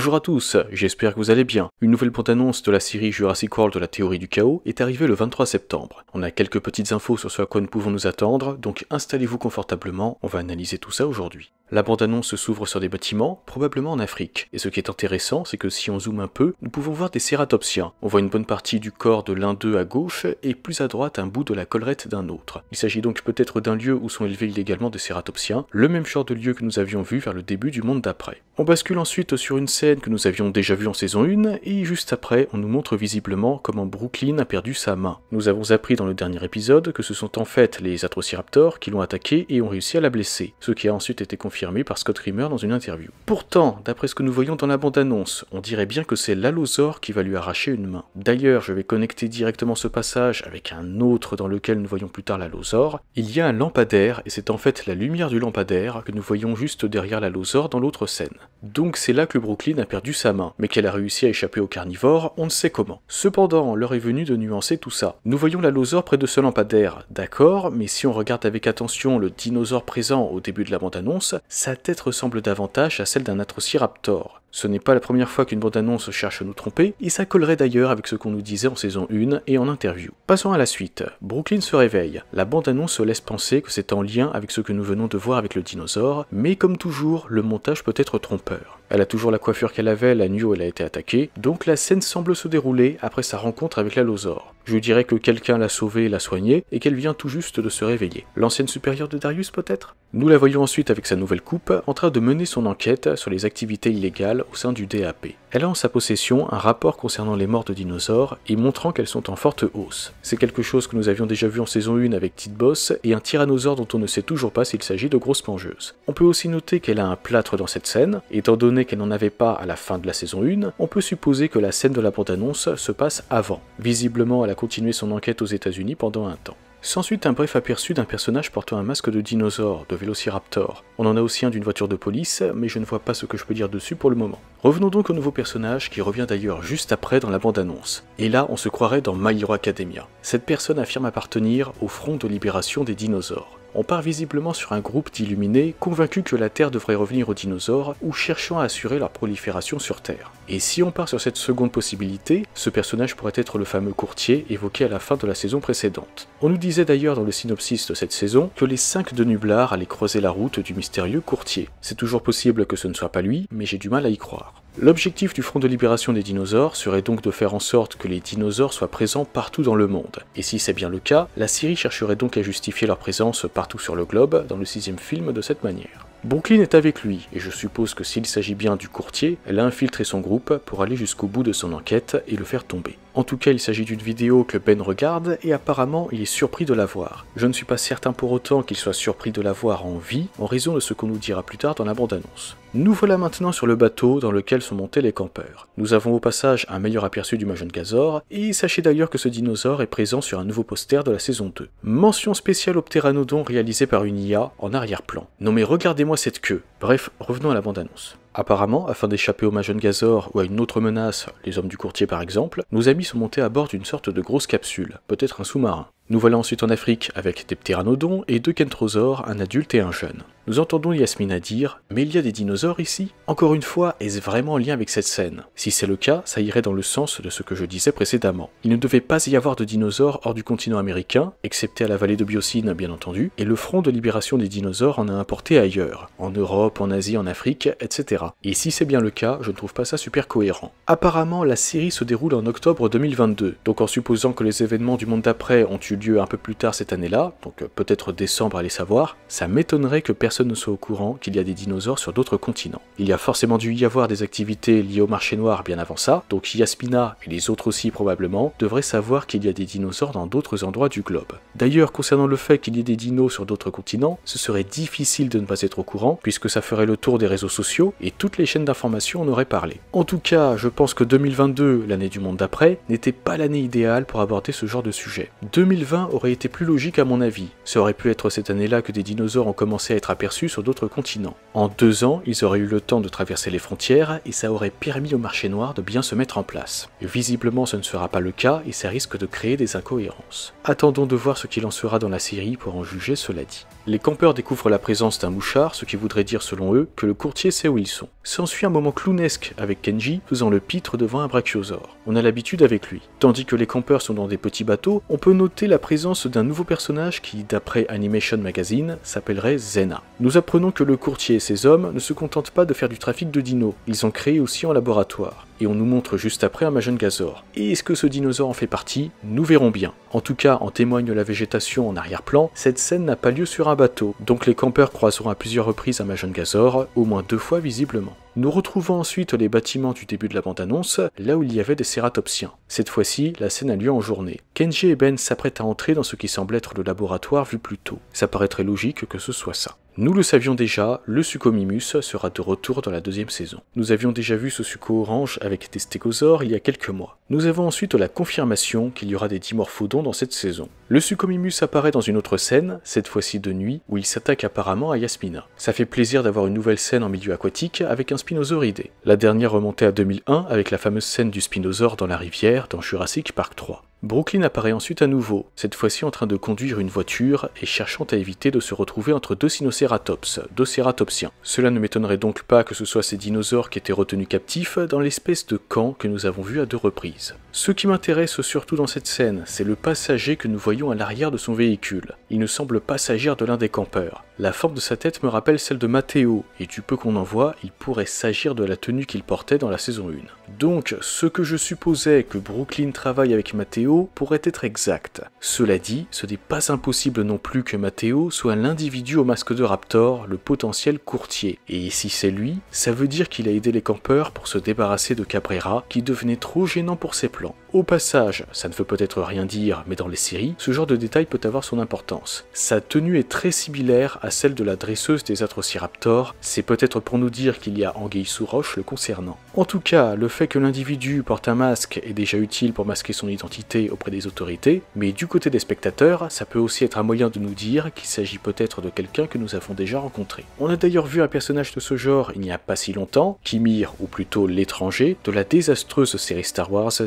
Bonjour à tous, j'espère que vous allez bien. Une nouvelle bande-annonce de la série Jurassic World de la théorie du chaos est arrivée le 23 septembre. On a quelques petites infos sur ce à quoi nous pouvons nous attendre, donc installez-vous confortablement, on va analyser tout ça aujourd'hui. La bande-annonce s'ouvre sur des bâtiments, probablement en Afrique, et ce qui est intéressant, c'est que si on zoome un peu, nous pouvons voir des cératopsiens. On voit une bonne partie du corps de l'un d'eux à gauche, et plus à droite un bout de la collerette d'un autre. Il s'agit donc peut-être d'un lieu où sont élevés illégalement des cératopsiens, le même genre de lieu que nous avions vu vers le début du monde d'après. On bascule ensuite sur une scène que nous avions déjà vu en saison 1, et juste après, on nous montre visiblement comment Brooklyn a perdu sa main. Nous avons appris dans le dernier épisode que ce sont en fait les Atrociraptors qui l'ont attaqué et ont réussi à la blesser, ce qui a ensuite été confirmé par Scott Rimmer dans une interview. Pourtant, d'après ce que nous voyons dans la bande-annonce, on dirait bien que c'est l'allosaure qui va lui arracher une main. D'ailleurs, je vais connecter directement ce passage avec un autre dans lequel nous voyons plus tard l'allosaure. Il y a un lampadaire, et c'est en fait la lumière du lampadaire que nous voyons juste derrière l'allosaure dans l'autre scène. Donc c'est là que Brooklyn a perdu sa main, mais qu'elle a réussi à échapper au carnivore, on ne sait comment. Cependant, l'heure est venue de nuancer tout ça. Nous voyons la près de ce lampadaire, d'accord, mais si on regarde avec attention le dinosaure présent au début de la bande-annonce, sa tête ressemble davantage à celle d'un atrociraptor. Ce n'est pas la première fois qu'une bande-annonce cherche à nous tromper, et ça collerait d'ailleurs avec ce qu'on nous disait en saison 1 et en interview. Passons à la suite. Brooklyn se réveille. La bande-annonce laisse penser que c'est en lien avec ce que nous venons de voir avec le dinosaure, mais comme toujours, le montage peut être trompeur. Elle a toujours la coiffure qu'elle avait la nuit où elle a été attaquée, donc la scène semble se dérouler après sa rencontre avec la Lozor. Je dirais que quelqu'un l'a sauvée et l'a soignée, et qu'elle vient tout juste de se réveiller. L'ancienne supérieure de Darius peut-être Nous la voyons ensuite avec sa nouvelle coupe, en train de mener son enquête sur les activités illégales au sein du DAP. Elle a en sa possession un rapport concernant les morts de dinosaures et montrant qu'elles sont en forte hausse. C'est quelque chose que nous avions déjà vu en saison 1 avec Tite Boss et un tyrannosaure dont on ne sait toujours pas s'il s'agit de grosses plongeuses. On peut aussi noter qu'elle a un plâtre dans cette scène, étant donné qu'elle n'en avait pas à la fin de la saison 1, on peut supposer que la scène de la bande-annonce se passe avant. Visiblement, elle a continué son enquête aux États-Unis pendant un temps. S'ensuit un bref aperçu d'un personnage portant un masque de dinosaure, de vélociraptor. On en a aussi un d'une voiture de police, mais je ne vois pas ce que je peux dire dessus pour le moment. Revenons donc au nouveau personnage qui revient d'ailleurs juste après dans la bande-annonce. Et là, on se croirait dans My Academia. Cette personne affirme appartenir au Front de libération des dinosaures on part visiblement sur un groupe d'illuminés convaincus que la Terre devrait revenir aux dinosaures ou cherchant à assurer leur prolifération sur Terre. Et si on part sur cette seconde possibilité, ce personnage pourrait être le fameux courtier évoqué à la fin de la saison précédente. On nous disait d'ailleurs dans le synopsis de cette saison que les cinq de Nublar allaient creuser la route du mystérieux courtier. C'est toujours possible que ce ne soit pas lui, mais j'ai du mal à y croire. L'objectif du Front de libération des dinosaures serait donc de faire en sorte que les dinosaures soient présents partout dans le monde. Et si c'est bien le cas, la Syrie chercherait donc à justifier leur présence partout sur le globe dans le sixième film de cette manière. Brooklyn est avec lui, et je suppose que s'il s'agit bien du courtier, elle a infiltré son groupe pour aller jusqu'au bout de son enquête et le faire tomber. En tout cas, il s'agit d'une vidéo que Ben regarde et apparemment il est surpris de la voir. Je ne suis pas certain pour autant qu'il soit surpris de la voir en vie, en raison de ce qu'on nous dira plus tard dans la bande-annonce. Nous voilà maintenant sur le bateau dans lequel sont montés les campeurs. Nous avons au passage un meilleur aperçu du Majon Gazor, et sachez d'ailleurs que ce dinosaure est présent sur un nouveau poster de la saison 2. Mention spéciale au pteranodon réalisé par une IA en arrière-plan. Non mais regardez-moi cette queue. Bref, revenons à la bande-annonce. Apparemment, afin d'échapper au Majon Gazor ou à une autre menace, les hommes du courtier par exemple, nos amis sont montés à bord d'une sorte de grosse capsule, peut-être un sous-marin. Nous voilà ensuite en Afrique avec des ptéranodons et deux kentrosaures, un adulte et un jeune. Nous entendons Yasmina dire Mais il y a des dinosaures ici Encore une fois, est-ce vraiment en lien avec cette scène Si c'est le cas, ça irait dans le sens de ce que je disais précédemment. Il ne devait pas y avoir de dinosaures hors du continent américain, excepté à la vallée de Biocine bien entendu, et le front de libération des dinosaures en a importé ailleurs, en Europe, en Asie, en Afrique, etc. Et si c'est bien le cas, je ne trouve pas ça super cohérent. Apparemment, la série se déroule en octobre 2022, donc en supposant que les événements du monde d'après ont eu un peu plus tard cette année-là, donc euh, peut-être décembre à les savoir, ça m'étonnerait que personne ne soit au courant qu'il y a des dinosaures sur d'autres continents. Il y a forcément dû y avoir des activités liées au marché noir bien avant ça, donc Yasmina, et les autres aussi probablement, devraient savoir qu'il y a des dinosaures dans d'autres endroits du globe. D'ailleurs, concernant le fait qu'il y ait des dinos sur d'autres continents, ce serait difficile de ne pas être au courant, puisque ça ferait le tour des réseaux sociaux et toutes les chaînes d'information en auraient parlé. En tout cas, je pense que 2022, l'année du monde d'après, n'était pas l'année idéale pour aborder ce genre de sujet. 2020 aurait été plus logique à mon avis. Ça aurait pu être cette année-là que des dinosaures ont commencé à être aperçus sur d'autres continents. En deux ans, ils auraient eu le temps de traverser les frontières et ça aurait permis au marché noir de bien se mettre en place. Visiblement, ce ne sera pas le cas et ça risque de créer des incohérences. Attendons de voir ce qu'il en sera dans la série pour en juger cela dit. Les campeurs découvrent la présence d'un mouchard, ce qui voudrait dire selon eux que le courtier sait où ils sont. S'ensuit un moment clownesque avec Kenji faisant le pitre devant un brachiosaure. On a l'habitude avec lui. Tandis que les campeurs sont dans des petits bateaux, on peut noter la présence d'un nouveau personnage qui, d'après Animation Magazine, s'appellerait Zena. Nous apprenons que le courtier et ses hommes ne se contentent pas de faire du trafic de dinos, ils ont créé aussi un laboratoire. Et on nous montre juste après un Majon Gazor. Et est-ce que ce dinosaure en fait partie Nous verrons bien. En tout cas, en témoigne la végétation en arrière-plan, cette scène n'a pas lieu sur un bateau, donc les campeurs croiseront à plusieurs reprises un Majon Gazor, au moins deux fois visiblement. Nous retrouvons ensuite les bâtiments du début de la bande-annonce, là où il y avait des cératopsiens. Cette fois-ci, la scène a lieu en journée. Kenji et Ben s'apprêtent à entrer dans ce qui semble être le laboratoire vu plus tôt. Ça paraît très logique que ce soit ça. Nous le savions déjà, le Sucomimus sera de retour dans la deuxième saison. Nous avions déjà vu ce Succo orange avec des stégosaures il y a quelques mois. Nous avons ensuite la confirmation qu'il y aura des dimorphodons dans cette saison. Le Sucomimus apparaît dans une autre scène, cette fois-ci de nuit, où il s'attaque apparemment à Yasmina. Ça fait plaisir d'avoir une nouvelle scène en milieu aquatique avec un spinosauridé. La dernière remontait à 2001 avec la fameuse scène du spinosaure dans la rivière dans Jurassic Park 3. Brooklyn apparaît ensuite à nouveau, cette fois-ci en train de conduire une voiture et cherchant à éviter de se retrouver entre deux Cynocératops, deux cératopsiens. Cela ne m'étonnerait donc pas que ce soit ces dinosaures qui étaient retenus captifs dans l'espèce de camp que nous avons vu à deux reprises. Ce qui m'intéresse surtout dans cette scène, c'est le passager que nous voyons à l'arrière de son véhicule. Il ne semble pas s'agir de l'un des campeurs. La forme de sa tête me rappelle celle de Matteo, et du peu qu'on en voit, il pourrait s'agir de la tenue qu'il portait dans la saison 1. Donc, ce que je supposais que Brooklyn travaille avec Matteo pourrait être exact. Cela dit, ce n'est pas impossible non plus que Matteo soit l'individu au masque de Raptor, le potentiel courtier. Et si c'est lui, ça veut dire qu'il a aidé les campeurs pour se débarrasser de Cabrera, qui devenait trop gênant pour ses plans. Au passage, ça ne veut peut-être rien dire, mais dans les séries, ce genre de détail peut avoir son importance. Sa tenue est très similaire à celle de la dresseuse des Atrociraptors, c'est peut-être pour nous dire qu'il y a anguille sous roche le concernant. En tout cas, le fait que l'individu porte un masque est déjà utile pour masquer son identité auprès des autorités, mais du côté des spectateurs, ça peut aussi être un moyen de nous dire qu'il s'agit peut-être de quelqu'un que nous avons déjà rencontré. On a d'ailleurs vu un personnage de ce genre il n'y a pas si longtemps, Kimir, ou plutôt l'étranger, de la désastreuse série Star Wars The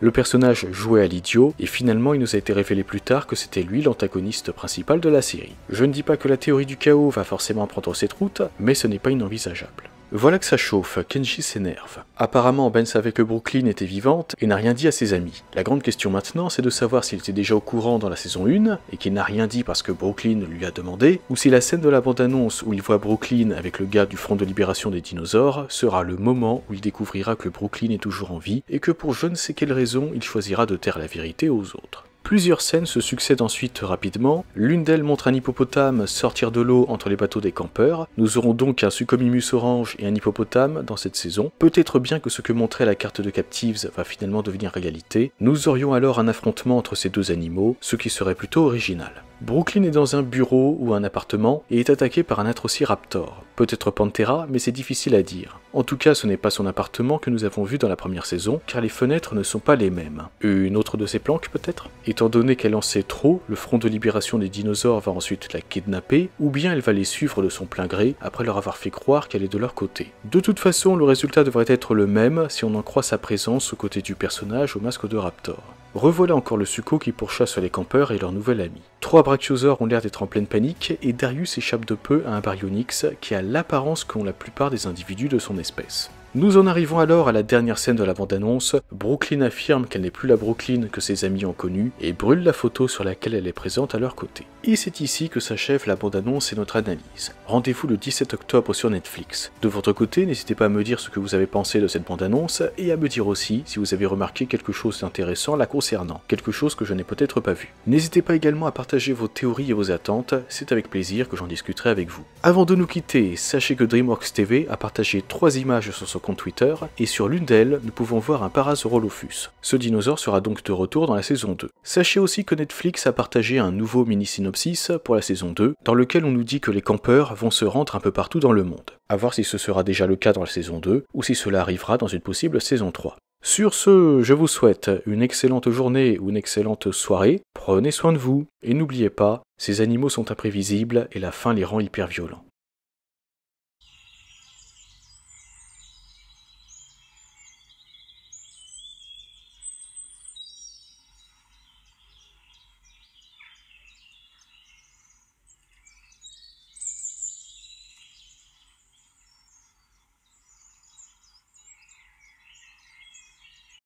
le personnage jouait à l'idiot, et finalement il nous a été révélé plus tard que c'était lui l'antagoniste principal de la série. Je ne dis pas que la théorie du chaos va forcément prendre cette route, mais ce n'est pas inenvisageable. Voilà que ça chauffe, Kenji s'énerve. Apparemment, Ben savait que Brooklyn était vivante et n'a rien dit à ses amis. La grande question maintenant, c'est de savoir s'il était déjà au courant dans la saison 1 et qu'il n'a rien dit parce que Brooklyn lui a demandé, ou si la scène de la bande-annonce où il voit Brooklyn avec le gars du Front de libération des dinosaures sera le moment où il découvrira que Brooklyn est toujours en vie et que pour je ne sais quelle raison, il choisira de taire la vérité aux autres. Plusieurs scènes se succèdent ensuite rapidement, l'une d'elles montre un hippopotame sortir de l'eau entre les bateaux des campeurs, nous aurons donc un succomimus orange et un hippopotame dans cette saison, peut-être bien que ce que montrait la carte de Captives va finalement devenir réalité, nous aurions alors un affrontement entre ces deux animaux, ce qui serait plutôt original. Brooklyn est dans un bureau ou un appartement et est attaqué par un raptor, Peut-être Pantera, mais c'est difficile à dire. En tout cas, ce n'est pas son appartement que nous avons vu dans la première saison, car les fenêtres ne sont pas les mêmes. Euh, une autre de ses planques peut-être Étant donné qu'elle en sait trop, le Front de libération des dinosaures va ensuite la kidnapper, ou bien elle va les suivre de son plein gré après leur avoir fait croire qu'elle est de leur côté. De toute façon, le résultat devrait être le même si on en croit sa présence aux côtés du personnage au masque de Raptor. Revoilà encore le succo qui pourchasse les campeurs et leur nouvel ami brachiosaures ont l'air d'être en pleine panique et Darius échappe de peu à un baryonyx qui a l'apparence qu'ont la plupart des individus de son espèce. Nous en arrivons alors à la dernière scène de la bande-annonce. Brooklyn affirme qu'elle n'est plus la Brooklyn que ses amis ont connue et brûle la photo sur laquelle elle est présente à leur côté. Et c'est ici que s'achève la bande-annonce et notre analyse. Rendez-vous le 17 octobre sur Netflix. De votre côté, n'hésitez pas à me dire ce que vous avez pensé de cette bande-annonce et à me dire aussi si vous avez remarqué quelque chose d'intéressant la concernant, quelque chose que je n'ai peut-être pas vu. N'hésitez pas également à partager vos théories et vos attentes, c'est avec plaisir que j'en discuterai avec vous. Avant de nous quitter, sachez que DreamWorks TV a partagé trois images sur son compte Twitter, et sur l'une d'elles, nous pouvons voir un Parasaurolophus. Ce dinosaure sera donc de retour dans la saison 2. Sachez aussi que Netflix a partagé un nouveau mini-synopsis pour la saison 2, dans lequel on nous dit que les campeurs vont se rendre un peu partout dans le monde. À voir si ce sera déjà le cas dans la saison 2, ou si cela arrivera dans une possible saison 3. Sur ce, je vous souhaite une excellente journée ou une excellente soirée, prenez soin de vous, et n'oubliez pas, ces animaux sont imprévisibles et la faim les rend hyper violents.